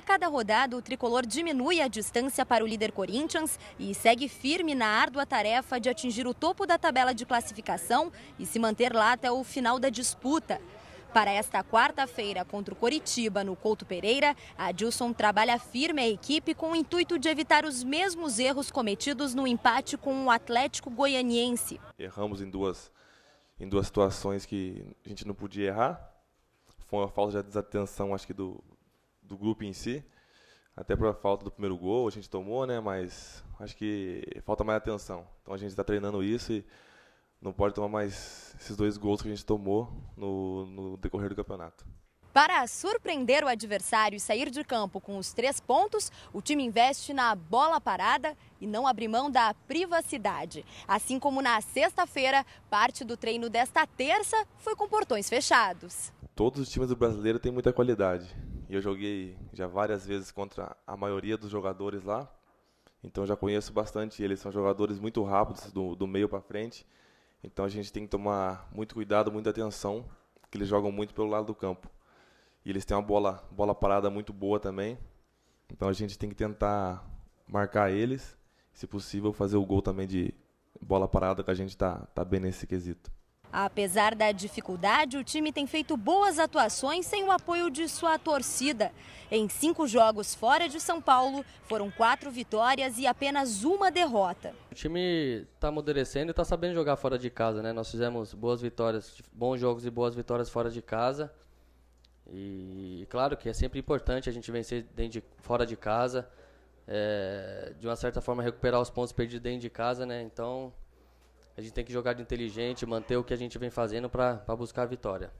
A cada rodada, o tricolor diminui a distância para o líder Corinthians e segue firme na árdua tarefa de atingir o topo da tabela de classificação e se manter lá até o final da disputa. Para esta quarta-feira contra o Coritiba, no Couto Pereira, Adilson trabalha firme a equipe com o intuito de evitar os mesmos erros cometidos no empate com o Atlético Goianiense. Erramos em duas, em duas situações que a gente não podia errar. Foi uma falta de desatenção, acho que, do, do grupo em si. Até por falta do primeiro gol, a gente tomou, né? Mas acho que falta mais atenção. Então a gente está treinando isso e não pode tomar mais esses dois gols que a gente tomou no, no decorrer do campeonato. Para surpreender o adversário e sair de campo com os três pontos, o time investe na bola parada e não abre mão da privacidade. Assim como na sexta-feira, parte do treino desta terça foi com portões fechados. Todos os times do brasileiro têm muita qualidade. E eu joguei já várias vezes contra a maioria dos jogadores lá. Então já conheço bastante eles. São jogadores muito rápidos, do, do meio para frente. Então a gente tem que tomar muito cuidado, muita atenção, que eles jogam muito pelo lado do campo. E eles têm uma bola, bola parada muito boa também. Então a gente tem que tentar marcar eles, se possível fazer o gol também de bola parada, que a gente tá, tá bem nesse quesito. Apesar da dificuldade, o time tem feito boas atuações sem o apoio de sua torcida. Em cinco jogos fora de São Paulo, foram quatro vitórias e apenas uma derrota. O time está amadurecendo e está sabendo jogar fora de casa, né? Nós fizemos boas vitórias, bons jogos e boas vitórias fora de casa. E claro que é sempre importante a gente vencer dentro de, fora de casa, é, de uma certa forma recuperar os pontos perdidos dentro de casa, né? Então a gente tem que jogar de inteligente, manter o que a gente vem fazendo para buscar a vitória.